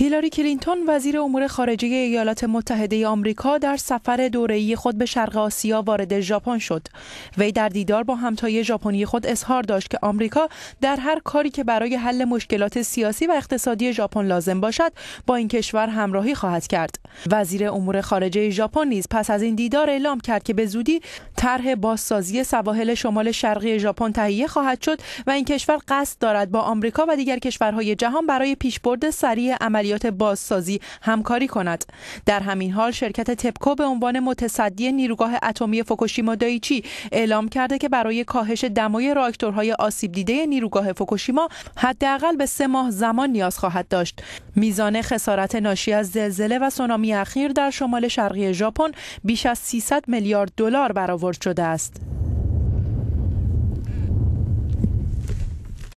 هیلاری کلینتون وزیر امور خارجه ایالات متحده آمریکا در سفر دوره‌ای خود به شرق آسیا وارد ژاپن شد. وی در دیدار با همتای ژاپنی خود اظهار داشت که آمریکا در هر کاری که برای حل مشکلات سیاسی و اقتصادی ژاپن لازم باشد، با این کشور همراهی خواهد کرد. وزیر امور خارجه ژاپن نیز پس از این دیدار اعلام کرد که به زودی طرح بازسازی سواحل شمال شرقی ژاپن تهیه خواهد شد و این کشور قصد دارد با آمریکا و دیگر کشورهای جهان برای پیشبرد سریع عملیات بازسازی همکاری کند در همین حال شرکت تپکو به عنوان متصدی نیروگاه اتمی فوکوشیما دایچی اعلام کرده که برای کاهش دمای راکتورهای آسیب دیده نیروگاه فوکوشیما حداقل به سه ماه زمان نیاز خواهد داشت میزان خسارت ناشی از زلزله و سونامی اخیر در شمال شرقی ژاپن بیش از 300 میلیارد دلار برای برخورد شده است.